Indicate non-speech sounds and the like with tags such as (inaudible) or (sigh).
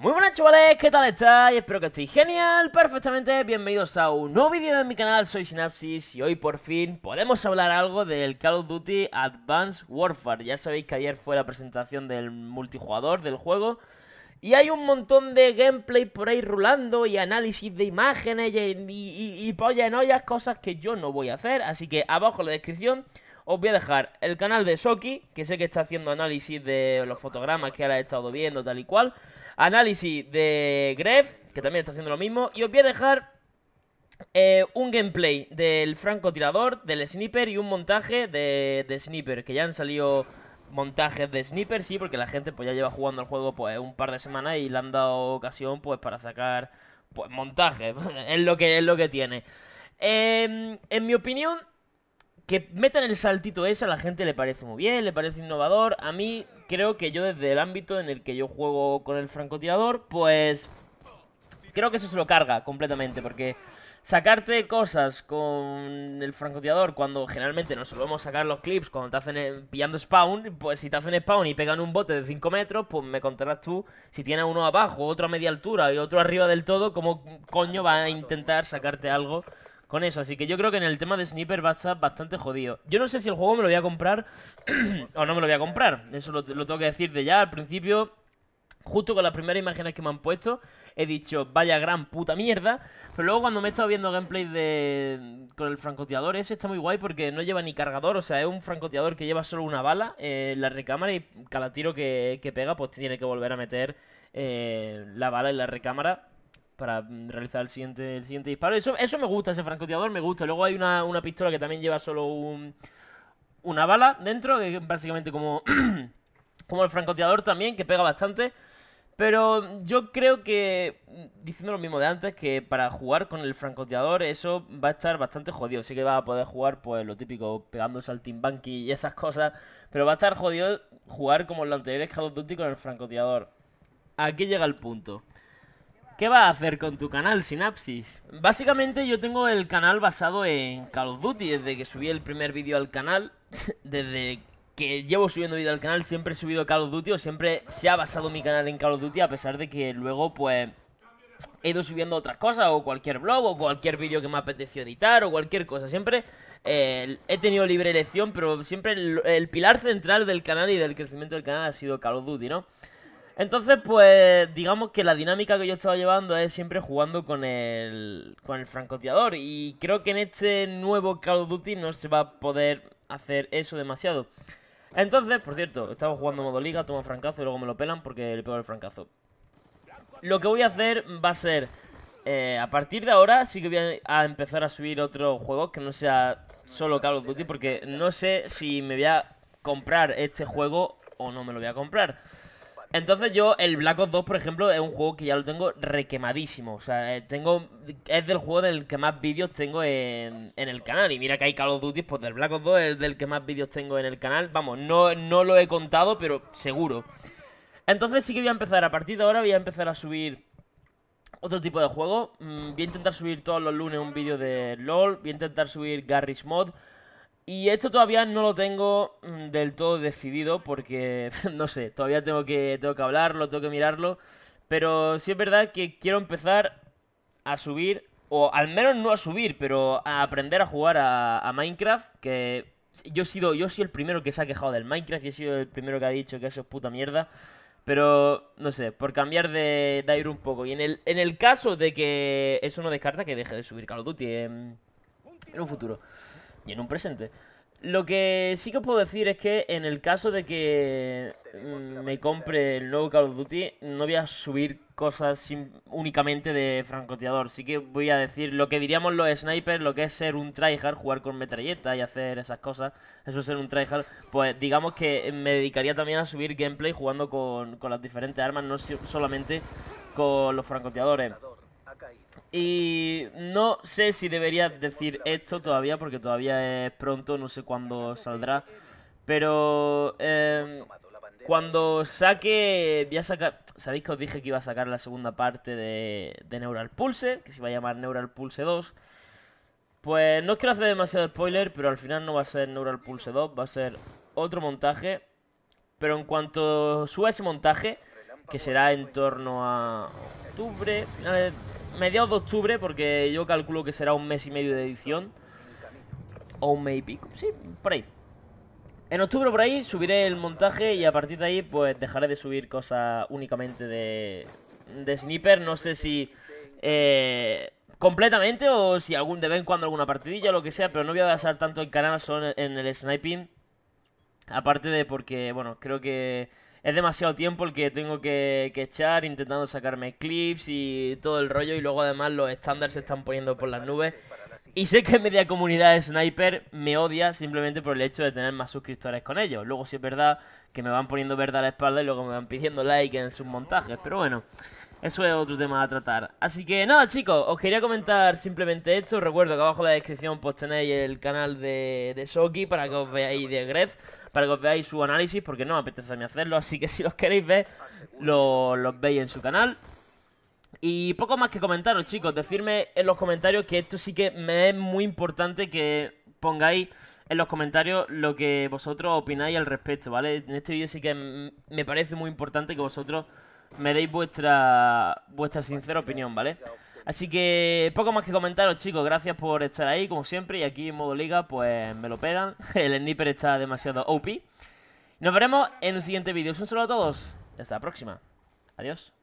Muy buenas chavales, ¿qué tal estáis? Espero que estéis genial, perfectamente, bienvenidos a un nuevo vídeo de mi canal, soy Synapsis y hoy por fin podemos hablar algo del Call of Duty Advanced Warfare Ya sabéis que ayer fue la presentación del multijugador del juego y hay un montón de gameplay por ahí rulando y análisis de imágenes y, y, y polla en ollas, cosas que yo no voy a hacer Así que abajo en la descripción os voy a dejar el canal de Soki, que sé que está haciendo análisis de los fotogramas que ahora he estado viendo, tal y cual. Análisis de Gref, que también está haciendo lo mismo. Y os voy a dejar eh, un gameplay del francotirador, del sniper y un montaje de, sniper, que ya han salido montajes de sniper, sí, porque la gente pues ya lleva jugando al juego pues un par de semanas y le han dado ocasión pues para sacar pues montajes, (laughs) es lo que es lo que tiene. Em, en mi opinión, que metan el saltito ese a la gente le parece muy bien, le parece innovador. A mí creo que yo desde el ámbito en el que yo juego con el francotirador, pues creo que eso se lo carga completamente, porque sacarte cosas con el francotirador cuando generalmente nos solemos sacar los clips cuando te hacen eh, pillando spawn, pues si te hacen spawn y pegan un bote de 5 metros, pues me contarás tú si tiene uno abajo, otro a media altura y otro arriba del todo, cómo coño va a intentar sacarte algo con eso. Así que yo creo que en el tema de Sniper va a estar bastante jodido. Yo no sé si el juego me lo voy a comprar (clears throat) o no me lo voy a comprar. Eso lo, tengo que decir de ya. Al principio justo con las primeras imágenes que me han puesto, he dicho, vaya gran puta mierda. Pero luego cuando me he estado viendo gameplay de... con el francoteador ese está muy guay porque no lleva ni cargador, o sea, es un francoteador que lleva solo una bala eh, en la recámara y cada tiro que, que, pega, pues tiene que volver a meter eh, la bala en la recámara para mm, realizar el siguiente, el siguiente disparo. Eso, eso me gusta, ese francoteador me gusta. Luego hay una, pistola que también lleva solo un, una bala dentro, que básicamente como, (clears throat) como el francoteador también, que pega bastante. Pero yo creo que, mm, diciendo lo mismo de antes, que para jugar con el francoteador eso va a estar bastante jodido. Sí que va a poder jugar, pues, lo típico, pegándose al team timbanqui y esas cosas. Pero va a estar jodido jugar como en los anteriores Call of Duty con el francotirador. Aquí llega el punto. ¿Qué vas a hacer con tu canal, Sinapsis? Básicamente yo tengo el canal basado en Call of Duty, desde que subí el primer vídeo al canal, (laughs) desde que llevo subiendo vídeo al canal, siempre he subido Call of Duty o siempre se ha basado mi canal en Call of Duty, a pesar de que luego pues he ido subiendo otras cosas o cualquier blog o cualquier vídeo que me apeteció editar o cualquier cosa. Siempre eh, he tenido libre elección, pero siempre el, pilar central del canal y del crecimiento del canal ha sido Call of Duty, ¿no? Entonces, pues, digamos que la dinámica que yo estaba llevando es siempre jugando con el, con el francotirador. Y creo que en este nuevo Call of Duty no se va a poder hacer eso demasiado. Entonces, por cierto, estamos jugando modo liga, tomo francazo y luego me lo pelan porque le pego el francazo. Lo que voy a hacer va a ser... Eh, a partir de ahora sí que voy a, a empezar a subir otros juegos que no sea solo Call of Duty porque no sé si me voy a comprar este juego o no me lo voy a comprar. Entonces yo, el Black Ops 2, por ejemplo, es un juego que ya lo tengo requemadísimo. O sea, eh, tengo es del juego del que más vídeos tengo en, en el canal. Y mira que hay Call of Duty, pues del Black Ops 2 es del que más vídeos tengo en el canal. Vamos, no, no lo he contado, pero seguro. Entonces sí que voy a empezar, a partir de ahora voy a empezar a subir otro tipo de juego. Mm, voy a intentar subir todos los lunes un vídeo de LOL, voy a intentar subir Garry's Mod... Y esto todavía no lo tengo mm, del todo decidido porque, (laughs) no sé, todavía tengo que, tengo que hablarlo, tengo que mirarlo. Pero sí es verdad que quiero empezar a subir, o al menos no a subir, pero a aprender a jugar a, Minecraft, que yo he sido, yo soy el primero que se ha quejado del Minecraft y he sido el primero que ha dicho que eso es puta mierda. Pero, no sé, por cambiar de, aire un poco. Y en el, en el caso de que eso no descarta que deje de subir Call of Duty en, en un futuro en un presente. Lo que sí que os puedo decir es que en el caso de que mm, me compre el nuevo Call of Duty, no voy a subir cosas únicamente de francoteador, Sí que voy a decir lo que diríamos los snipers, lo que es ser un tryhard, jugar con metralleta y hacer esas cosas. Eso es ser un tryhard. Pues digamos que me dedicaría también a subir gameplay jugando con, las diferentes armas, no solamente con los francotiradores. Y no sé si debería decir esto todavía, porque todavía es pronto, no sé cuándo saldrá. Pero em, cuando saque, Ya a sacar, sabéis que os dije que iba a sacar la segunda parte de, Neural Pulse, que se iba a llamar Neural Pulse 2. Pues no quiero hacer demasiado spoiler, pero al final no va a ser Neural Pulse 2, va a ser otro montaje. Pero en cuanto suba ese montaje, que será en torno a octubre, mediados de octubre, porque yo calculo que será un mes y medio de edición. O un mes y pico, sí, por ahí. En octubre por ahí subiré el montaje y a partir de ahí pues dejaré de subir cosas únicamente de, sniper. No sé si eh, completamente o si algún de vez en cuando alguna partidilla o lo que sea, pero no voy a basar tanto el canal, solo en el sniping. Aparte de porque, bueno, creo que es demasiado tiempo el que tengo que, echar intentando sacarme clips y todo el rollo y luego además los estándares se están poniendo por las nubes. Y sé que media comunidad de Sniper me odia simplemente por el hecho de tener más suscriptores con ellos. Luego si sí es verdad que me van poniendo verde a la espalda y luego me van pidiendo like en sus montajes, pero bueno. Eso es otro tema a tratar. Así que nada, chicos, os quería comentar simplemente esto. recuerdo que abajo en la descripción pues tenéis el canal de, de Shoki para que os veáis de Gref, para que os veáis su análisis, porque no me apetece a mí hacerlo. Así que (laughs) si los queréis ver, los veis en su canal. Y poco más que comentaros, chicos. Decirme en los comentarios que esto sí que me es muy importante que pongáis en los comentarios lo que vosotros opináis al respecto, ¿vale? En este vídeo sí que me parece muy importante que vosotros me deis vuestra, vuestra sincera opinión, ¿vale? Así que poco más que comentaros, chicos. Gracias por estar ahí, como siempre. Y aquí en modo liga, pues me lo pedan. (laughs) El sniper está demasiado OP. Nos veremos en un siguiente vídeo. Un saludo a todos. Hasta la próxima. Adiós.